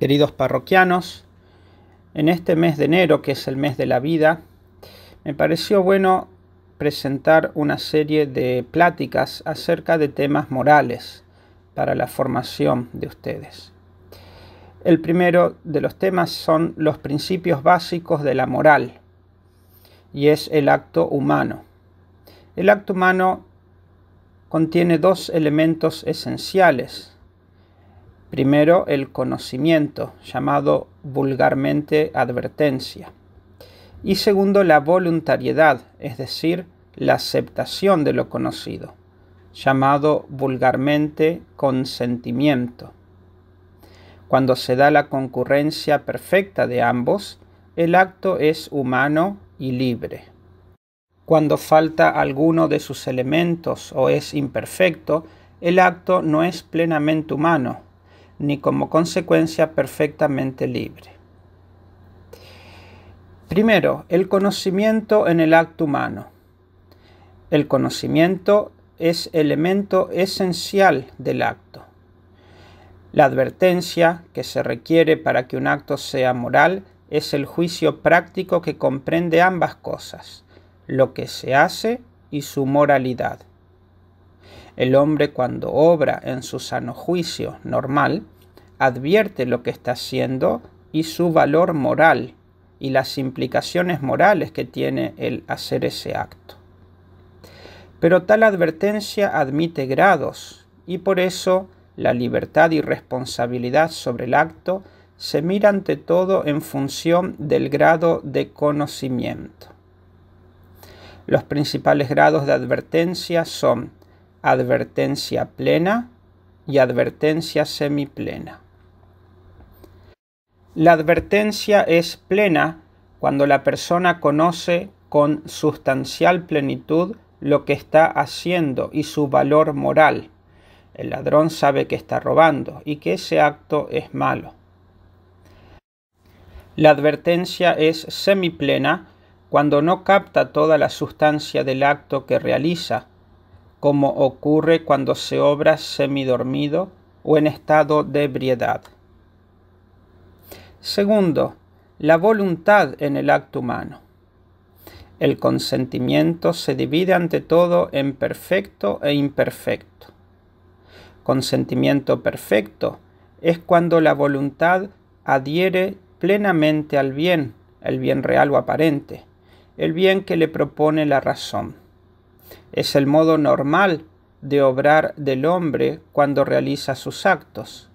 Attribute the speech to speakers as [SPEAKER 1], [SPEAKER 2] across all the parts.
[SPEAKER 1] Queridos parroquianos, en este mes de enero, que es el mes de la vida, me pareció bueno presentar una serie de pláticas acerca de temas morales para la formación de ustedes. El primero de los temas son los principios básicos de la moral y es el acto humano. El acto humano contiene dos elementos esenciales Primero, el conocimiento, llamado vulgarmente advertencia. Y segundo, la voluntariedad, es decir, la aceptación de lo conocido, llamado vulgarmente consentimiento. Cuando se da la concurrencia perfecta de ambos, el acto es humano y libre. Cuando falta alguno de sus elementos o es imperfecto, el acto no es plenamente humano, ni como consecuencia perfectamente libre. Primero, el conocimiento en el acto humano. El conocimiento es elemento esencial del acto. La advertencia que se requiere para que un acto sea moral es el juicio práctico que comprende ambas cosas, lo que se hace y su moralidad. El hombre cuando obra en su sano juicio normal, advierte lo que está haciendo y su valor moral y las implicaciones morales que tiene el hacer ese acto. Pero tal advertencia admite grados y por eso la libertad y responsabilidad sobre el acto se mira ante todo en función del grado de conocimiento. Los principales grados de advertencia son advertencia plena y advertencia semiplena. La advertencia es plena cuando la persona conoce con sustancial plenitud lo que está haciendo y su valor moral. El ladrón sabe que está robando y que ese acto es malo. La advertencia es semiplena cuando no capta toda la sustancia del acto que realiza, como ocurre cuando se obra semidormido o en estado de ebriedad. Segundo, la voluntad en el acto humano. El consentimiento se divide ante todo en perfecto e imperfecto. Consentimiento perfecto es cuando la voluntad adhiere plenamente al bien, el bien real o aparente, el bien que le propone la razón. Es el modo normal de obrar del hombre cuando realiza sus actos,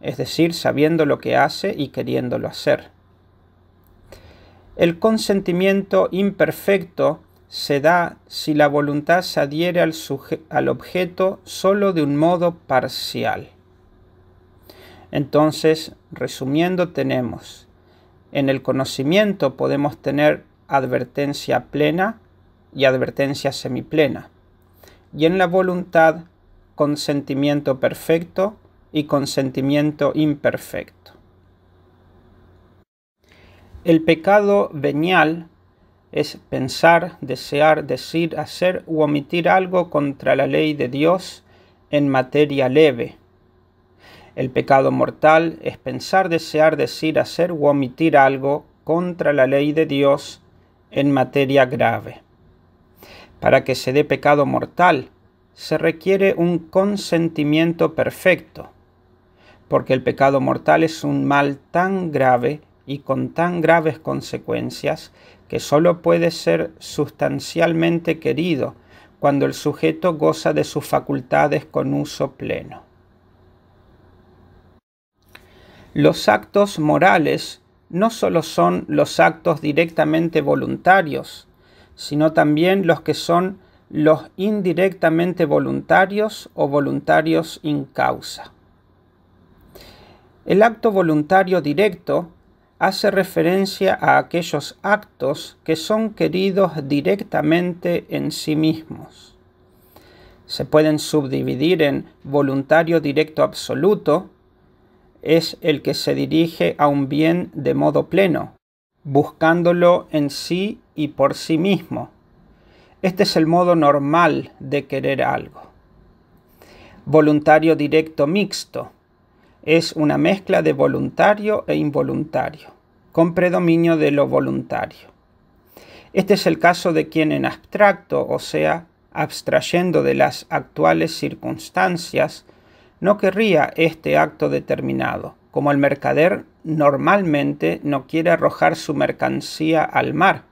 [SPEAKER 1] es decir, sabiendo lo que hace y queriéndolo hacer. El consentimiento imperfecto se da si la voluntad se adhiere al, al objeto solo de un modo parcial. Entonces, resumiendo, tenemos, en el conocimiento podemos tener advertencia plena, y advertencia semiplena, y en la voluntad consentimiento perfecto y consentimiento imperfecto. El pecado venial es pensar, desear, decir, hacer u omitir algo contra la ley de Dios en materia leve. El pecado mortal es pensar, desear, decir, hacer u omitir algo contra la ley de Dios en materia grave. Para que se dé pecado mortal, se requiere un consentimiento perfecto, porque el pecado mortal es un mal tan grave y con tan graves consecuencias que sólo puede ser sustancialmente querido cuando el sujeto goza de sus facultades con uso pleno. Los actos morales no solo son los actos directamente voluntarios, sino también los que son los indirectamente voluntarios o voluntarios in causa. El acto voluntario directo hace referencia a aquellos actos que son queridos directamente en sí mismos. Se pueden subdividir en voluntario directo absoluto, es el que se dirige a un bien de modo pleno, buscándolo en sí y por sí mismo. Este es el modo normal de querer algo. Voluntario directo mixto. Es una mezcla de voluntario e involuntario, con predominio de lo voluntario. Este es el caso de quien en abstracto, o sea, abstrayendo de las actuales circunstancias, no querría este acto determinado, como el mercader normalmente no quiere arrojar su mercancía al mar,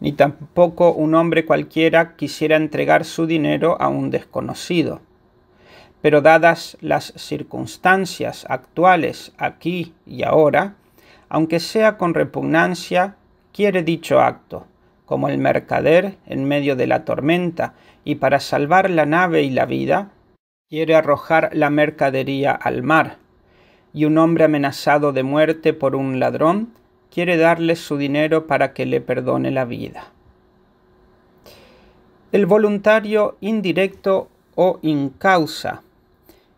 [SPEAKER 1] ni tampoco un hombre cualquiera quisiera entregar su dinero a un desconocido. Pero dadas las circunstancias actuales aquí y ahora, aunque sea con repugnancia, quiere dicho acto, como el mercader en medio de la tormenta, y para salvar la nave y la vida, quiere arrojar la mercadería al mar, y un hombre amenazado de muerte por un ladrón quiere darle su dinero para que le perdone la vida. El voluntario indirecto o incausa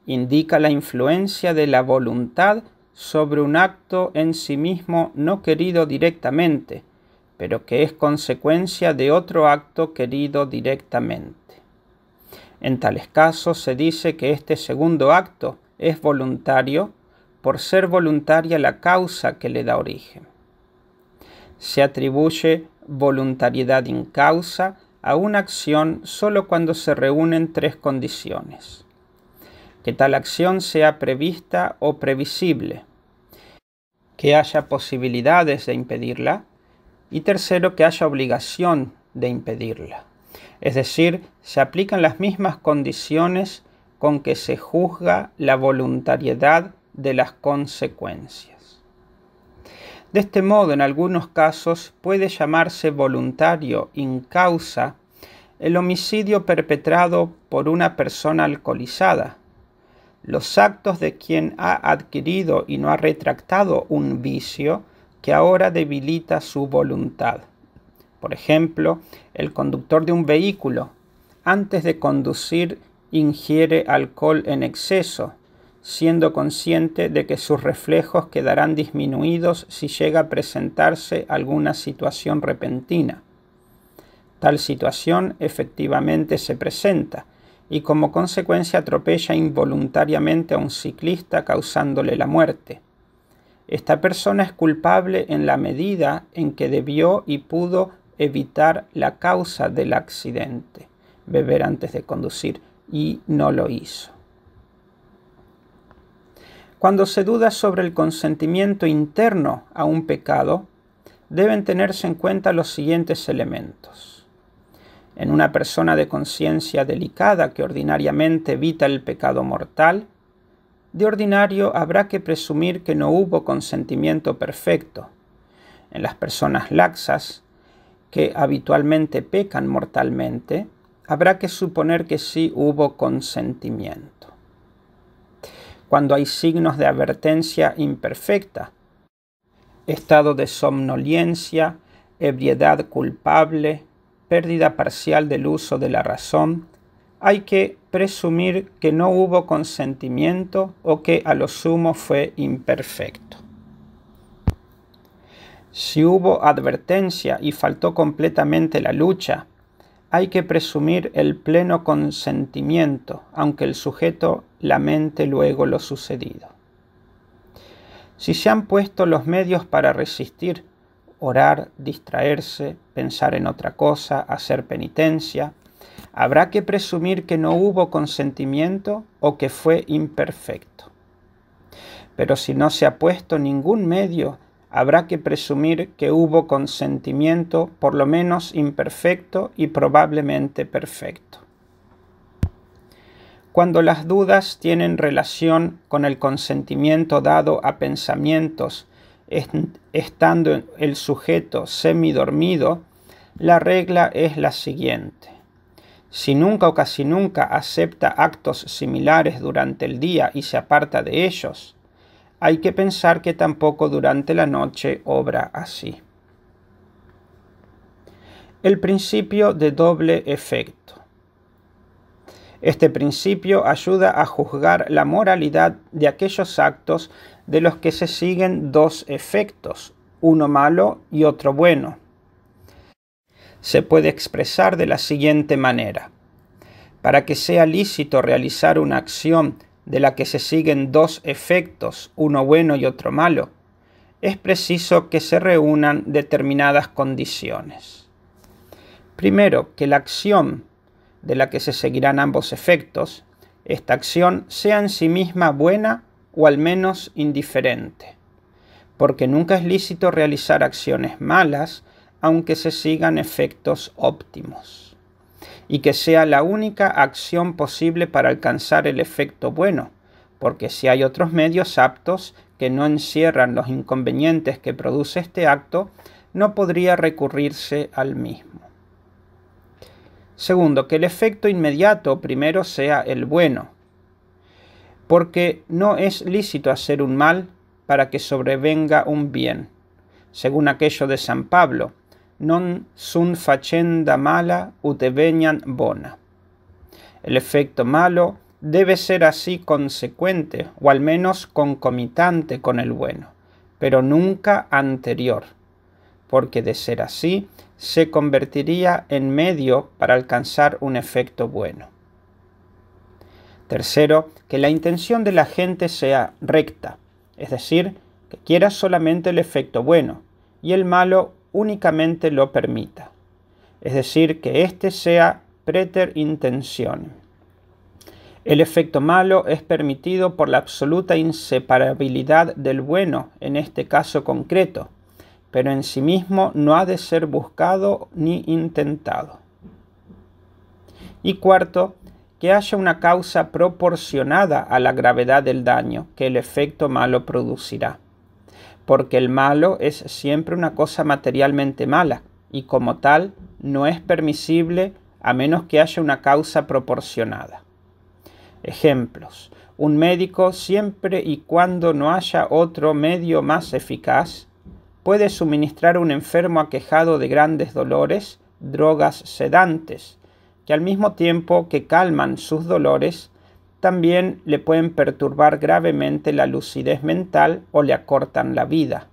[SPEAKER 1] indica la influencia de la voluntad sobre un acto en sí mismo no querido directamente, pero que es consecuencia de otro acto querido directamente. En tales casos se dice que este segundo acto es voluntario por ser voluntaria la causa que le da origen. Se atribuye voluntariedad causa a una acción sólo cuando se reúnen tres condiciones. Que tal acción sea prevista o previsible. Que haya posibilidades de impedirla. Y tercero, que haya obligación de impedirla. Es decir, se aplican las mismas condiciones con que se juzga la voluntariedad de las consecuencias. De este modo, en algunos casos puede llamarse voluntario, in causa, el homicidio perpetrado por una persona alcoholizada. Los actos de quien ha adquirido y no ha retractado un vicio que ahora debilita su voluntad. Por ejemplo, el conductor de un vehículo, antes de conducir, ingiere alcohol en exceso siendo consciente de que sus reflejos quedarán disminuidos si llega a presentarse alguna situación repentina. Tal situación efectivamente se presenta y como consecuencia atropella involuntariamente a un ciclista causándole la muerte. Esta persona es culpable en la medida en que debió y pudo evitar la causa del accidente, beber antes de conducir, y no lo hizo. Cuando se duda sobre el consentimiento interno a un pecado, deben tenerse en cuenta los siguientes elementos. En una persona de conciencia delicada que ordinariamente evita el pecado mortal, de ordinario habrá que presumir que no hubo consentimiento perfecto. En las personas laxas, que habitualmente pecan mortalmente, habrá que suponer que sí hubo consentimiento cuando hay signos de advertencia imperfecta, estado de somnolencia, ebriedad culpable, pérdida parcial del uso de la razón, hay que presumir que no hubo consentimiento o que a lo sumo fue imperfecto. Si hubo advertencia y faltó completamente la lucha, hay que presumir el pleno consentimiento, aunque el sujeto mente luego lo sucedido. Si se han puesto los medios para resistir, orar, distraerse, pensar en otra cosa, hacer penitencia, habrá que presumir que no hubo consentimiento o que fue imperfecto. Pero si no se ha puesto ningún medio, habrá que presumir que hubo consentimiento por lo menos imperfecto y probablemente perfecto cuando las dudas tienen relación con el consentimiento dado a pensamientos, estando el sujeto semidormido, la regla es la siguiente. Si nunca o casi nunca acepta actos similares durante el día y se aparta de ellos, hay que pensar que tampoco durante la noche obra así. El principio de doble efecto. Este principio ayuda a juzgar la moralidad de aquellos actos de los que se siguen dos efectos, uno malo y otro bueno. Se puede expresar de la siguiente manera. Para que sea lícito realizar una acción de la que se siguen dos efectos, uno bueno y otro malo, es preciso que se reúnan determinadas condiciones. Primero, que la acción de la que se seguirán ambos efectos, esta acción sea en sí misma buena o al menos indiferente, porque nunca es lícito realizar acciones malas aunque se sigan efectos óptimos, y que sea la única acción posible para alcanzar el efecto bueno, porque si hay otros medios aptos que no encierran los inconvenientes que produce este acto, no podría recurrirse al mismo. Segundo, que el efecto inmediato primero sea el bueno, porque no es lícito hacer un mal para que sobrevenga un bien, según aquello de San Pablo, non sun facenda mala ut venian bona. El efecto malo debe ser así consecuente, o al menos concomitante con el bueno, pero nunca anterior, porque de ser así, se convertiría en medio para alcanzar un efecto bueno. Tercero, que la intención de la gente sea recta, es decir, que quiera solamente el efecto bueno y el malo únicamente lo permita, es decir, que éste sea intención. El efecto malo es permitido por la absoluta inseparabilidad del bueno en este caso concreto, pero en sí mismo no ha de ser buscado ni intentado. Y cuarto, que haya una causa proporcionada a la gravedad del daño que el efecto malo producirá. Porque el malo es siempre una cosa materialmente mala y como tal no es permisible a menos que haya una causa proporcionada. Ejemplos. Un médico siempre y cuando no haya otro medio más eficaz puede suministrar a un enfermo aquejado de grandes dolores drogas sedantes, que al mismo tiempo que calman sus dolores, también le pueden perturbar gravemente la lucidez mental o le acortan la vida.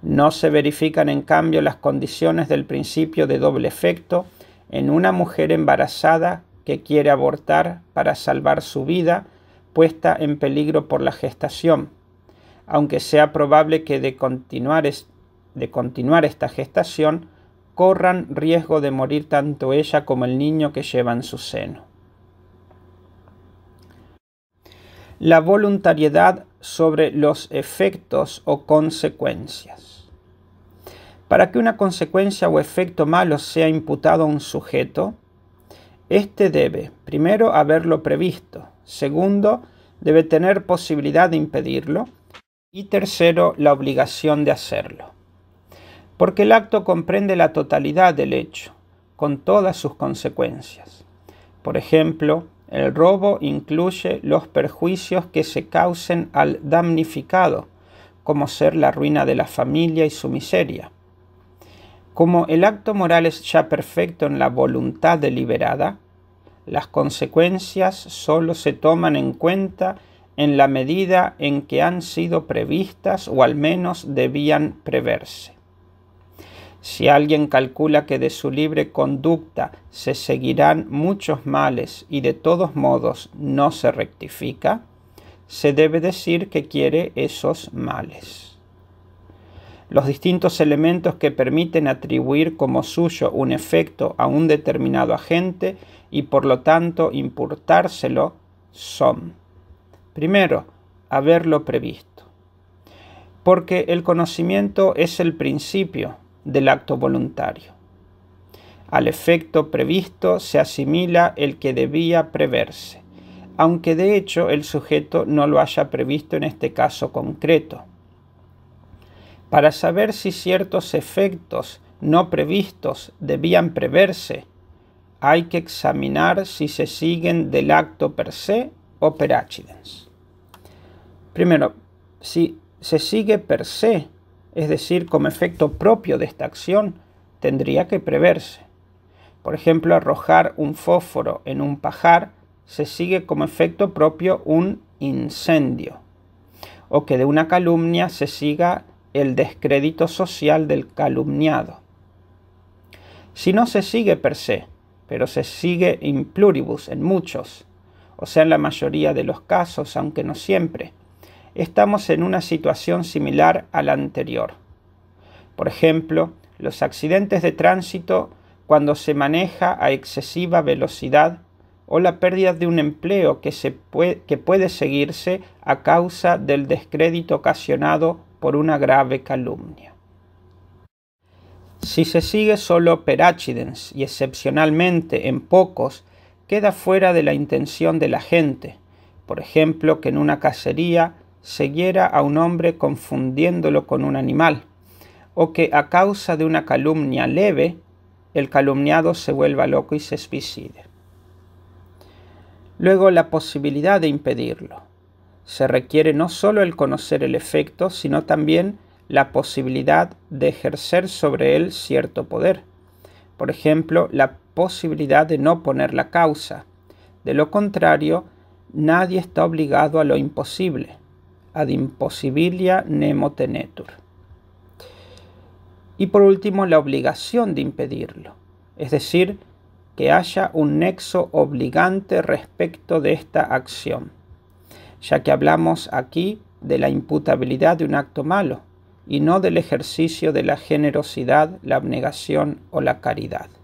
[SPEAKER 1] No se verifican en cambio las condiciones del principio de doble efecto en una mujer embarazada que quiere abortar para salvar su vida puesta en peligro por la gestación aunque sea probable que de continuar, esta gestación corran riesgo de morir tanto ella como el niño que lleva en su seno. La voluntariedad sobre los efectos o consecuencias. Para que una consecuencia o efecto malo sea imputado a un sujeto, éste debe, primero, haberlo previsto, segundo, debe tener posibilidad de impedirlo, y tercero, la obligación de hacerlo. Porque el acto comprende la totalidad del hecho, con todas sus consecuencias. Por ejemplo, el robo incluye los perjuicios que se causen al damnificado, como ser la ruina de la familia y su miseria. Como el acto moral es ya perfecto en la voluntad deliberada, las consecuencias solo se toman en cuenta en la medida en que han sido previstas o al menos debían preverse. Si alguien calcula que de su libre conducta se seguirán muchos males y de todos modos no se rectifica, se debe decir que quiere esos males. Los distintos elementos que permiten atribuir como suyo un efecto a un determinado agente y por lo tanto importárselo son Primero, haberlo previsto. Porque el conocimiento es el principio del acto voluntario. Al efecto previsto se asimila el que debía preverse, aunque de hecho el sujeto no lo haya previsto en este caso concreto. Para saber si ciertos efectos no previstos debían preverse, hay que examinar si se siguen del acto per se o per accidents. Primero, si se sigue per se, es decir, como efecto propio de esta acción, tendría que preverse. Por ejemplo, arrojar un fósforo en un pajar se sigue como efecto propio un incendio. O que de una calumnia se siga el descrédito social del calumniado. Si no se sigue per se, pero se sigue in pluribus en muchos, o sea, en la mayoría de los casos, aunque no siempre, estamos en una situación similar a la anterior. Por ejemplo, los accidentes de tránsito cuando se maneja a excesiva velocidad o la pérdida de un empleo que, se puede, seguirse a causa del descrédito ocasionado por una grave calumnia. Si se sigue solo per accidents y excepcionalmente en pocos, queda fuera de la intención de la gente, por ejemplo que en una cacería ...seguiera a un hombre confundiéndolo con un animal, o que a causa de una calumnia leve el calumniado se vuelva loco y se suicide. Luego la posibilidad de impedirlo. Se requiere no sólo el conocer el efecto, sino también la posibilidad de ejercer sobre él cierto poder. Por ejemplo, la posibilidad de no poner la causa. De lo contrario, nadie está obligado a lo imposible ad impossibilia nemo tenetur. Y por último, la obligación de impedirlo, es decir, que haya un nexo obligante respecto de esta acción, ya que hablamos aquí de la imputabilidad de un acto malo y no del ejercicio de la generosidad, la abnegación o la caridad.